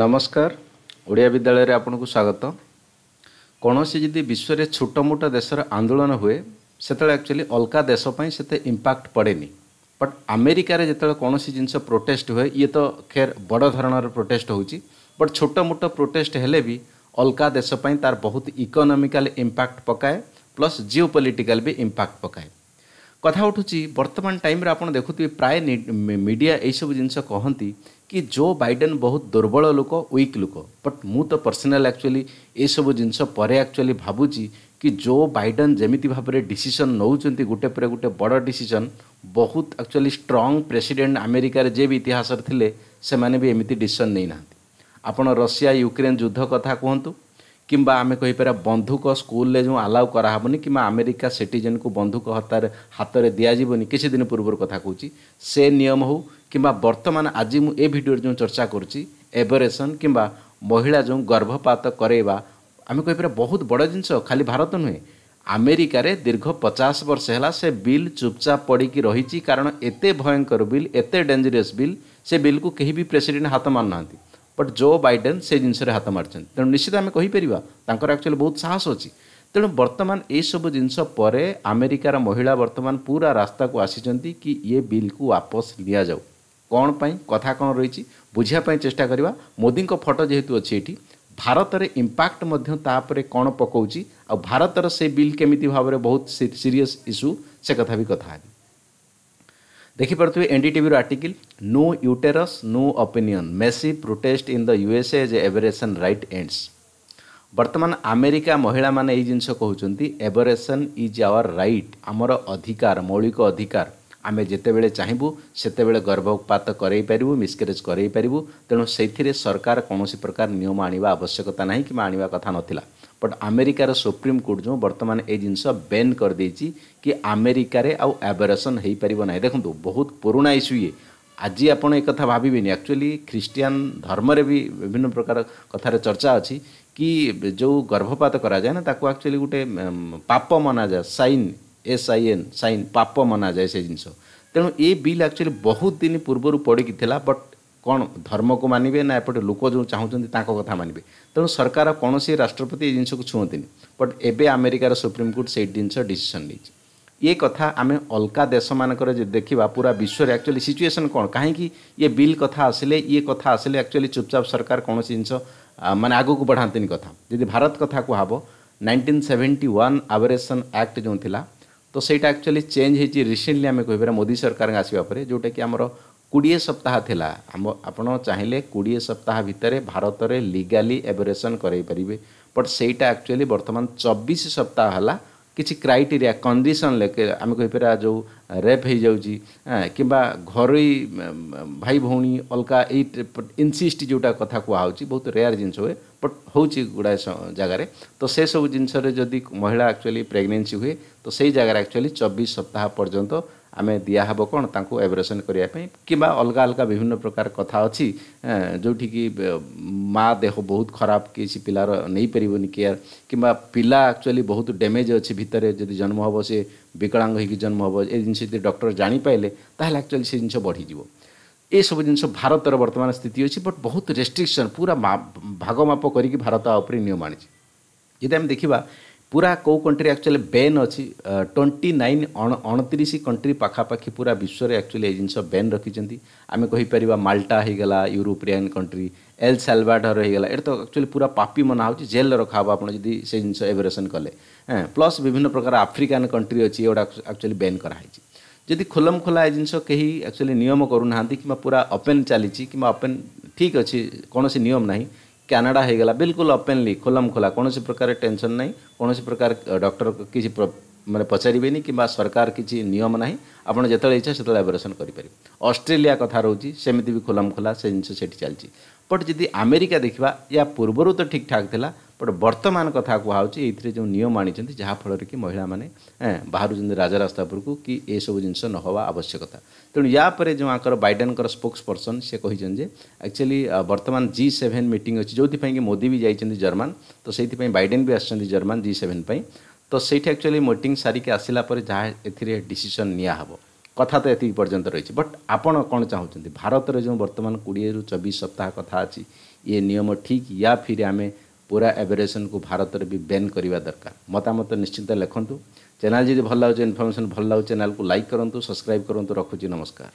ନମସ୍କାର ଓଡ଼ିଆ ବିଦ୍ୟାଳୟରେ ଆପଣଙ୍କୁ ସ୍ୱାଗତ କୌଣସି ଯଦି ବିଶ୍ୱରେ ଛୋଟମୋଟ ଦେଶର ଆନ୍ଦୋଳନ ହୁଏ ସେତେବେଳେ ଆକ୍ଚୁଆଲି ଅଲଗା ଦେଶ ପାଇଁ ସେତେ ଇମ୍ପାକ୍ଟ ପଡ଼େନି ବଟ୍ ଆମେରିକାରେ ଯେତେବେଳେ କୌଣସି ଜିନିଷ ପ୍ରୋଟେଷ୍ଟ ହୁଏ ଇଏ ତ ଖେର ବଡ଼ ଧରଣର ପ୍ରୋଟେଷ୍ଟ ହେଉଛି ବଟ୍ ଛୋଟମୋଟ ପ୍ରୋଟେଷ୍ଟ ହେଲେ ବି ଅଲଗା ଦେଶ ପାଇଁ ତା'ର ବହୁତ ଇକୋନୋମିକାଲ ଇମ୍ପାକ୍ଟ ପକାଏ ପ୍ଲସ୍ ଜିଓ ପଲିଟିକାଲ ବି ଇମ୍ପାକ୍ଟ ପକାଏ କଥା ଉଠୁଛି ବର୍ତ୍ତମାନ ଟାଇମ୍ରେ ଆପଣ ଦେଖୁଥିବେ ପ୍ରାୟ ମିଡ଼ିଆ ଏଇସବୁ ଜିନିଷ କହନ୍ତି କି ଜୋ ବାଇଡେନ୍ ବହୁତ ଦୁର୍ବଳ ଲୋକ ୱିକ୍ ଲୋକ ବଟ୍ ମୁଁ ତ ପର୍ସନାଲ୍ ଆକ୍ଚୁଆଲି ଏସବୁ ଜିନିଷ ପରେ ଆକ୍ଚୁଆଲି ଭାବୁଛି କି ଜୋ ବାଇଡେନ୍ ଯେମିତି ଭାବରେ ଡିସିସନ୍ ନେଉଛନ୍ତି ଗୋଟେ ପରେ ଗୋଟେ ବଡ଼ ଡିସିସନ୍ ବହୁତ ଆକ୍ଚୁଆଲି ଷ୍ଟ୍ରଙ୍ଗ ପ୍ରେସିଡେଣ୍ଟ ଆମେରିକାରେ ଯିଏ ବି ଇତିହାସରେ ଥିଲେ ସେମାନେ ବି ଏମିତି ଡିସିସନ୍ ନେଇନାହାନ୍ତି ଆପଣ ରଷିଆ ୟୁକ୍ରେନ୍ ଯୁଦ୍ଧ କଥା କୁହନ୍ତୁ କିମ୍ବା ଆମେ କହିପାରିବା ବନ୍ଧୁକ ସ୍କୁଲରେ ଯେଉଁ ଆଲାଉ କରାହେବନି କିମ୍ବା ଆମେରିକା ସିଟିଜେନ୍କୁ ବନ୍ଧୁକ ହତାରେ ହାତରେ ଦିଆଯିବନି କିଛି ଦିନ ପୂର୍ବରୁ କଥା କହୁଛି ସେ ନିୟମ ହେଉ କିମ୍ବା ବର୍ତ୍ତମାନ ଆଜି ମୁଁ ଏ ଭିଡ଼ିଓରେ ଯେଉଁ ଚର୍ଚ୍ଚା କରୁଛି ଏଭରେସନ୍ କିମ୍ବା ମହିଳା ଯେଉଁ ଗର୍ଭପାତ କରେଇବା ଆମେ କହିପାରିବା ବହୁତ ବଡ଼ ଜିନିଷ ଖାଲି ଭାରତ ନୁହେଁ ଆମେରିକାରେ ଦୀର୍ଘ ପଚାଶ ବର୍ଷ ହେଲା ସେ ବିଲ୍ ଚୁପଚାପ ପଡ଼ିକି ରହିଛି କାରଣ ଏତେ ଭୟଙ୍କର ବିଲ୍ ଏତେ ଡେଞ୍ଜରିୟସ୍ ବିଲ୍ ସେ ବିଲ୍କୁ କେହି ବି ପ୍ରେସିଡେଣ୍ଟ ହାତ ମାରୁନାହାନ୍ତି बट जो बैडेन से जिनसे हाथ मार तेणु निश्चित आम कहीपर तर एक्चुअली बहुत साहस अच्छी तेणु बर्तमान ये सब जिनस आमेरिकार महिला बर्तमान पूरा रास्ता को आसी कि ये बिल को वापस लिया जाऊ कौन पाई कथा कौन रही बुझापी चेस्टा कर मोदी फटो जेहेतु अच्छे ये भारत इंपैक्ट कौन पकोची आ भारत से बिल केमी भाव में बहुत सीरीयस इश्यू से कथा भी कथी ଦେଖିପାରୁଥିବେ ଏନ୍ ଡି ଟିଭିର article no uterus no opinion messy protest in the USA as abortion right ends ବର୍ତ୍ତମାନ ଆମେରିକା ମହିଳାମାନେ ଏହି ଜିନିଷ କହୁଛନ୍ତି ଏଭରେସନ୍ ଇଜ୍ ଆୱାର ରାଇଟ୍ ଆମର ଅଧିକାର ମୌଳିକ ଅଧିକାର ଆମେ ଯେତେବେଳେ ଚାହିଁବୁ ସେତେବେଳେ ଗର୍ଭପାତ କରାଇପାରିବୁ ମିସ୍କେରେଜ୍ କରାଇପାରିବୁ ତେଣୁ ସେଥିରେ ସରକାର କୌଣସି ପ୍ରକାର ନିୟମ ଆଣିବା ଆବଶ୍ୟକତା ନାହିଁ କିମ୍ବା ଆଣିବା କଥା ନଥିଲା ବଟ୍ ଆମେରିକାର ସୁପ୍ରିମକୋର୍ଟ ଯେଉଁ ବର୍ତ୍ତମାନ ଏ ଜିନିଷ ବେନ୍ କରିଦେଇଛି କି ଆମେରିକାରେ ଆଉ ଆବରେସନ୍ ହେଇପାରିବ ନାହିଁ ଦେଖନ୍ତୁ ବହୁତ ପୁରୁଣା ଇସ୍ୟୁ ଇଏ ଆଜି ଆପଣ ଏକଥା ଭାବିବେନି ଆକ୍ଚୁଆଲି ଖ୍ରୀଷ୍ଟିଆନ ଧର୍ମରେ ବି ବିଭିନ୍ନ ପ୍ରକାର କଥାରେ ଚର୍ଚ୍ଚା ଅଛି କି ଯେଉଁ ଗର୍ଭପାତ କରାଯାଏ ନା ତାକୁ ଆକ୍ଚୁଆଲି ଗୋଟେ ପାପ ମନାଯାଏ sin S I N sin ପାପ ମନାଯାଏ ସେ ଜିନିଷ ତେଣୁ ଏ ବିଲ୍ ଆକ୍ଚୁଆଲି ବହୁତ ଦିନ ପୂର୍ବରୁ ପଡ଼ିକି ଥିଲା ବଟ୍ कौन धर्म को मानवे ना एपटे लोक जो चाहते कथ मानवे तेणु सरकार कौन सी राष्ट्रपति ये जिनस छुअंतनी बट एबे अमेरिकार सुप्रीमकोर्ट से जिनस डिशन ये कथा आम अलका देश मानक देखा पूरा विश्व एक्चुअली सिचुएसन कौन कहीं ये बिल कथ आसिले ये कथ आसिले एक्चुअली चुपचाप सरकार कौन जिन जिनस मानने आगक बढ़ाते कथ जी भारत कथ कह nineteen seventy one abortion act जो थी तो सहीटा एक्चुअली चेंज हो रिसेंटली आम कह मोदी सरकार आसवापर जोटा कि आमर କୋଡ଼ିଏ ସପ୍ତାହ ଥିଲା ଆମ ଆପଣ ଚାହିଁଲେ କୋଡ଼ିଏ ସପ୍ତାହ ଭିତରେ ଭାରତରେ ଲିଗାଲି ଏବରେସନ୍ କରାଇ ପାରିବେ ବଟ୍ ସେଇଟା ଆକ୍ଚୁଆଲି ବର୍ତ୍ତମାନ ଚବିଶ ସପ୍ତାହ ହେଲା କିଛି କ୍ରାଇଟେରିଆ କଣ୍ଡିସନ୍ ଆମେ କହିପାରିବା ଯେଉଁ ରେପ୍ ହୋଇଯାଉଛି କିମ୍ବା ଘରୋଇ ଭାଇ ଭଉଣୀ ଅଲଗା ଏଇ ଇନସିଷ୍ଟ ଯେଉଁଟା କଥା କୁହାହେଉଛି ବହୁତ ରେୟାର ଜିନିଷ ହୁଏ ବଟ୍ ହେଉଛି ଗୁଡ଼ାଏ ଜାଗାରେ ତ ସେସବୁ ଜିନିଷରେ ଯଦି ମହିଳା ଆକ୍ଚୁଆଲି ପ୍ରେଗନେନ୍ସି ହୁଏ ତ ସେଇ ଜାଗାରେ ଆକ୍ଚୁଆଲି ଚବିଶ ସପ୍ତାହ ପର୍ଯ୍ୟନ୍ତ ଆମେ ଦିଆହେବ କ'ଣ ତାଙ୍କୁ ଆବ୍ରେସନ୍ କରିବା ପାଇଁ କିମ୍ବା ଅଲଗା ଅଲଗା ବିଭିନ୍ନ ପ୍ରକାର କଥା ଅଛି ଯେଉଁଠିକି ମା ଦେହ ବହୁତ ଖରାପ କିଛି ପିଲାର ନେଇପାରିବନି କେୟାର କିମ୍ବା ପିଲା ଆକ୍ଚୁଆଲି ବହୁତ ଡ୍ୟାମେଜ୍ ଅଛି ଭିତରେ ଯଦି ଜନ୍ମ ହେବ ସେ ବିକଳାଙ୍ଗ ହେଇକି ଜନ୍ମ ହେବ ଏ ଜିନିଷ ଯଦି ଡକ୍ଟର ଜାଣିପାରିଲେ ତାହେଲେ ଆକ୍ଚୁଆଲି ସେ ଜିନିଷ ବଢ଼ିଯିବ ଏସବୁ ଜିନିଷ ଭାରତର ବର୍ତ୍ତମାନ ସ୍ଥିତି ଅଛି ବଟ୍ ବହୁତ ରେଷ୍ଟ୍ରିକ୍ସନ୍ ପୁରା ଭାଗ ମାପ କରିକି ଭାରତ ଉପରେ ନିୟମ ଆଣିଛି ଯଦି ଆମେ ଦେଖିବା ପୁରା କେଉଁ କଣ୍ଟ୍ରି ଆକ୍ଚୁଆଲି ବେନ୍ ଅଛି ଟ୍ୱେଣ୍ଟି ନାଇନ୍ ଅଣତିରିଶ କଣ୍ଟ୍ରି ପାଖାପାଖି ପୁରା ବିଶ୍ୱରେ ଆକ୍ଚୁଆଲି ଏଇ ଜିନିଷ ବେନ୍ ରଖିଛନ୍ତି ଆମେ କହିପାରିବା ମାଲ୍ଟା ହେଇଗଲା ୟୁରୋପିଆନ୍ କଣ୍ଟ୍ରି ଏଲ୍ ସାଲଭାଡର ହେଇଗଲା ଏଇଟା ତ ଆକ୍ଚୁଆଲି ପୁରା ପାପି ମନା ହେଉଛି ଜେଲ୍ରେ ରଖାହେବ ଆପଣ ଯଦି ସେ ଜିନିଷ ଏଭରେସନ୍ କଲେ ହଁ ପ୍ଲସ୍ ବିଭିନ୍ନ ପ୍ରକାର ଆଫ୍ରିକାନ୍ କଣ୍ଟ୍ରି ଅଛି ଏଗୁଡ଼ା ଆକ୍ଚୁଆଲି ବେନ୍ କରାହେଇଛି ଯଦି ଖୋଲମ ଖୋଲା ଏ ଜିନିଷ କେହି ଆକ୍ଚୁଆଲି ନିୟମ କରୁନାହାନ୍ତି କିମ୍ବା ପୁରା ଓପେନ୍ ଚାଲିଛି କିମ୍ବା ଓପେନ୍ ଠିକ୍ ଅଛି କୌଣସି ନିୟମ ନାହିଁ कानाडा हो गला बिल्कुल ओपेनली खोलम खोला कौन प्रकार टेनसन नहीं कौन प्रकार डक्टर किसी मैंने पचारे नहीं कि सरकार किसी नियम ना आपड़ जो इच्छा से अबरेसन करेंगे अस्ट्रेलिया कथा रोचे सेमती भी खोलम खोला से जिन से चलती बट जी आमेरिका देखा या पूर्वर तो ठीक ठाक थिला ଗୋଟେ ବର୍ତ୍ତମାନ କଥା କୁହାହେଉଛି ଏଇଥିରେ ଯେଉଁ ନିୟମ ଆଣିଛନ୍ତି ଯାହାଫଳରେ କି ମହିଳାମାନେ ବାହାରୁଛନ୍ତି ରାଜା ରାସ୍ତା ଉପରକୁ କି ଏସବୁ ଜିନିଷ ନ ହେବା ଆବଶ୍ୟକତା ତେଣୁ ୟା ପରେ ଯେଉଁ ଆଙ୍କର ବାଇଡେନଙ୍କର ସ୍ପୋକ୍ସ ପର୍ସନ୍ ସେ କହିଛନ୍ତି ଯେ ଆକ୍ଚୁଆଲି ବର୍ତ୍ତମାନ ଜି ସେଭେନ୍ ମିଟିଂ ଅଛି ଯେଉଁଥିପାଇଁ କି ମୋଦି ବି ଯାଇଛନ୍ତି ଜର୍ମାନ ତ ସେଇଥିପାଇଁ ବାଇଡେନ୍ ବି ଆସିଛନ୍ତି ଜର୍ମାନ ଜି ସେଭେନ୍ ପାଇଁ ତ ସେଇଠି ଆକ୍ଚୁଆଲି ମିଟିଂ ସାରିକି ଆସିଲା ପରେ ଯାହା ଏଥିରେ ଡିସିସନ୍ ନିଆହେବ କଥା ତ ଏତିକି ପର୍ଯ୍ୟନ୍ତ ରହିଛି ବଟ୍ ଆପଣ କ'ଣ ଚାହୁଁଛନ୍ତି ଭାରତରେ ଯେଉଁ ବର୍ତ୍ତମାନ କୋଡ଼ିଏରୁ ଚବିଶ ସପ୍ତାହ କଥା ଅଛି ଇଏ ନିୟମ ଠିକ୍ ୟା ଫିର୍ ଆମେ ପୁରା ଆବେରେସନ୍କୁ ଭାରତରେ ବି ବ୍ୟାନ୍ କରିବା ଦରକାର ମତାମତ ନିଶ୍ଚିତ ଲେଖନ୍ତୁ ଚ୍ୟାନେଲ୍ ଯଦି ଭଲ ଲାଗୁଛି ଇନଫର୍ମେସନ୍ ଭଲ ଲାଗୁଛି ଚ୍ୟାନେଲ୍କୁ ଲାଇକ୍ କରନ୍ତୁ ସବସ୍କ୍ରାଇବ୍ କରନ୍ତୁ ରଖୁଛି ନମସ୍କାର